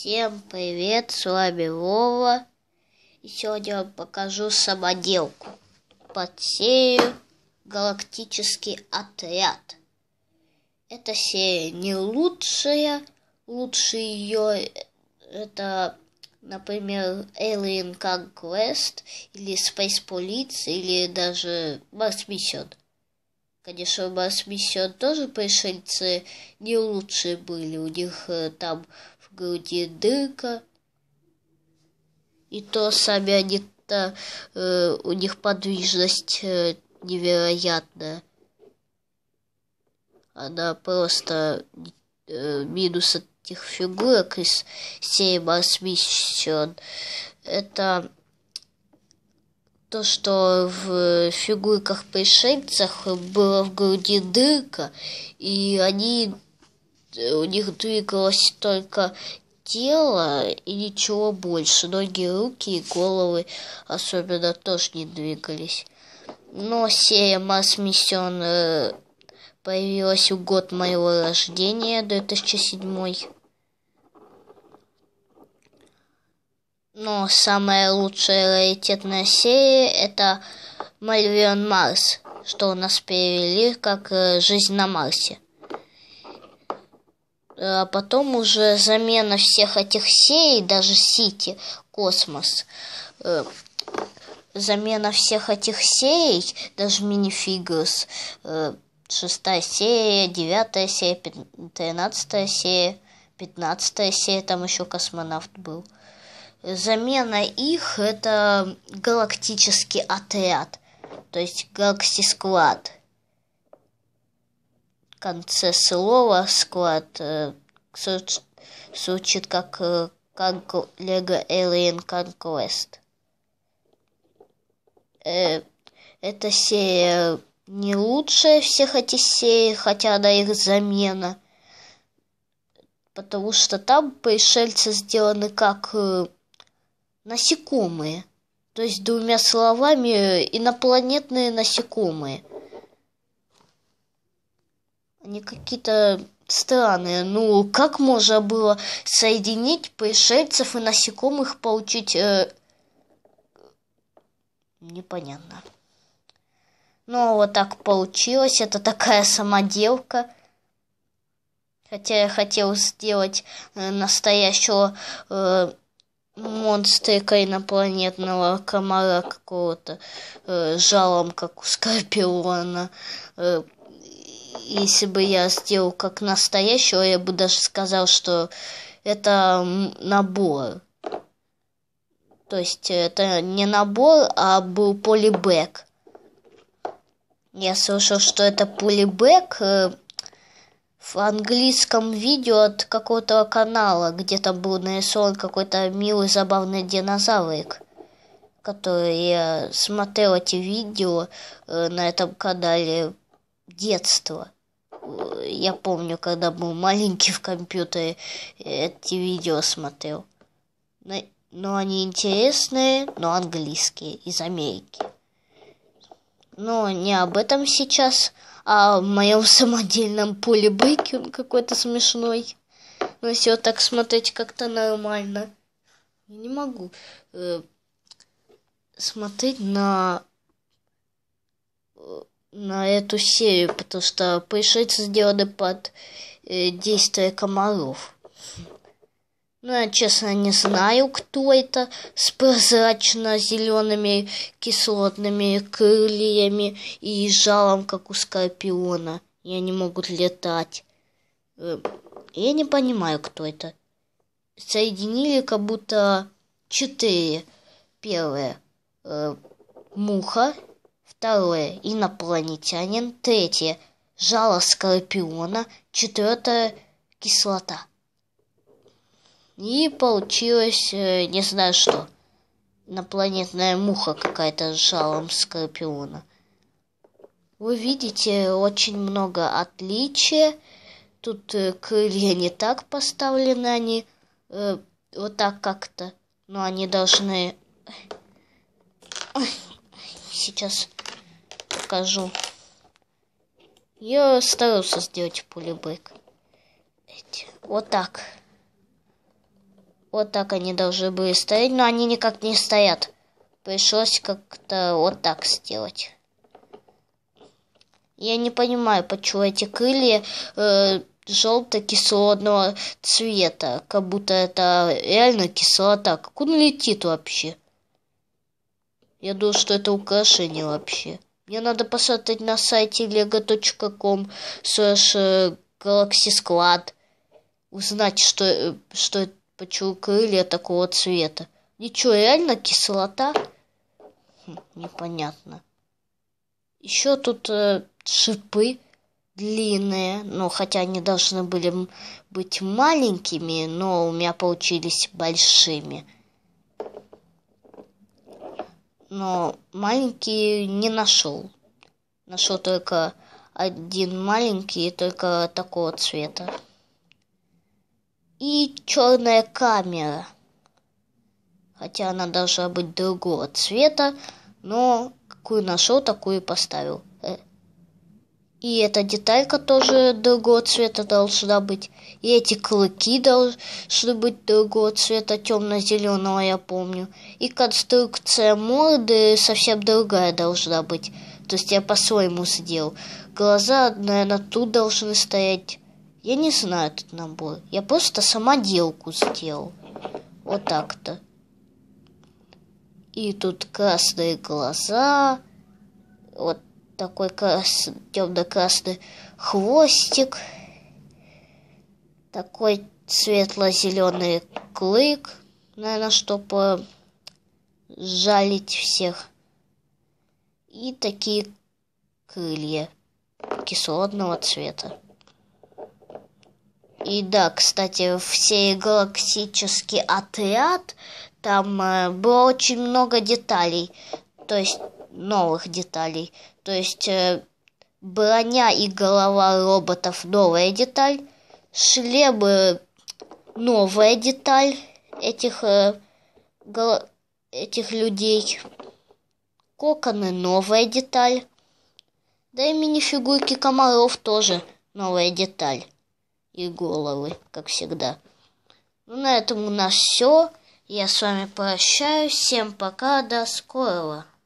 Всем привет, с вами Вова. И сегодня я вам покажу самоделку. Под серию «Галактический отряд». Эта серия не лучшая. Лучше ее э, это, например, Alien Conquest или Space Police или даже Mars Mission. Конечно, Mars Mission тоже пришельцы не лучшие были. У них э, там груди дырка. И то сами они-то, э, у них подвижность э, невероятная. Она просто э, минус этих фигурок из серии Mars Это то, что в фигурках пришельцах было в груди дырка, и они у них двигалось только тело и ничего больше. Ноги, руки и головы особенно тоже не двигались. Но серия Mars Mission э, появилась в год моего рождения, 2007. Но самая лучшая раритетная серия это Мальвион Марс, что у нас перевели как э, «Жизнь на Марсе». Э, потом уже замена всех этих сей, даже Сити, Космос, э, замена всех этих сей, даже минифигурс, э, шестая серия, девятая серия, тринадцатая серия, пятнадцатая серия, там еще космонавт был. Замена их это галактический отряд, то есть Galaxy Squad – конце слова склад э, звучит как э, Lego Alien Conquest. Э, эта серия не лучшая всех этих серий, хотя она их замена. Потому что там пришельцы сделаны как насекомые. То есть, двумя словами, инопланетные насекомые – они какие-то странные. Ну, как можно было соединить пришельцев и насекомых, получить... Э... Непонятно. Ну, а вот так получилось. Это такая самоделка. Хотя я хотел сделать э, настоящего э, монстрика инопланетного комара какого-то, э, жалом, как у Скорпиона. Э, если бы я сделал как настоящего, я бы даже сказал, что это набор. То есть это не набор, а был полибэк. Я слышал, что это полибэк э, в английском видео от какого-то канала, где там был нарисован какой-то милый забавный динозаврик, который я смотрел эти видео э, на этом канале детства я помню, когда был маленький в компьютере, эти видео смотрел. Но ну, ну, они интересные, но английские, из Америки. Но ну, не об этом сейчас, а в моем самодельном поле быки он какой-то смешной. Но все так смотреть как-то нормально. Я не могу э, смотреть на э, на эту серию, потому что пришельцы сделаны под э, действие комаров. Ну, я честно не знаю, кто это с прозрачно-зелеными кислотными крыльями и жалом, как у скорпиона. И они могут летать. Э, я не понимаю, кто это. Соединили как будто четыре. Первое. Э, муха, Второе. Инопланетянин. Третье. Жало скорпиона. Четвертое. Кислота. И получилось э, не знаю что. Инопланетная муха какая-то с жалом скорпиона. Вы видите очень много отличия. Тут э, крылья не так поставлены, они э, вот так как-то. Но они должны... Сейчас скажу. Я старался сделать пулебэк. Вот так. Вот так они должны были стоять, но они никак не стоят. Пришлось как-то вот так сделать. Я не понимаю, почему эти крылья э, желто-кислотного цвета. Как будто это реально кислота. Как он летит вообще? Я думал, что это украшение вообще. Мне надо посмотреть на сайте lego.com slash э, Galaxy Squad. Узнать, что, э, что почему крылья такого цвета. Ничего, реально кислота? Хм, непонятно. Еще тут э, шипы длинные, но ну, хотя они должны были быть маленькими, но у меня получились большими но маленький не нашел. Нашел только один маленький, только такого цвета. И черная камера. Хотя она должна быть другого цвета, но какую нашел, такую и поставил. И эта деталька тоже другого цвета должна быть. И эти клыки должны быть другого цвета, темно-зеленого, я помню. И конструкция морды совсем другая должна быть. То есть я по-своему сделал. Глаза, наверное, тут должны стоять. Я не знаю этот набор. Я просто самоделку сделал. Вот так-то. И тут красные глаза. Вот такой крас... темно-красный хвостик, такой светло-зеленый клык, наверное, чтобы э, жалить всех. И такие крылья кислотного цвета. И да, кстати, все галактический отряд, там э, было очень много деталей. То есть новых деталей. То есть э, броня и голова роботов новая деталь, шлемы новая деталь этих э, гол... этих людей, коконы новая деталь, да и мини-фигурки комаров тоже новая деталь и головы, как всегда. Ну, на этом у нас все. Я с вами прощаюсь. Всем пока, до скорого.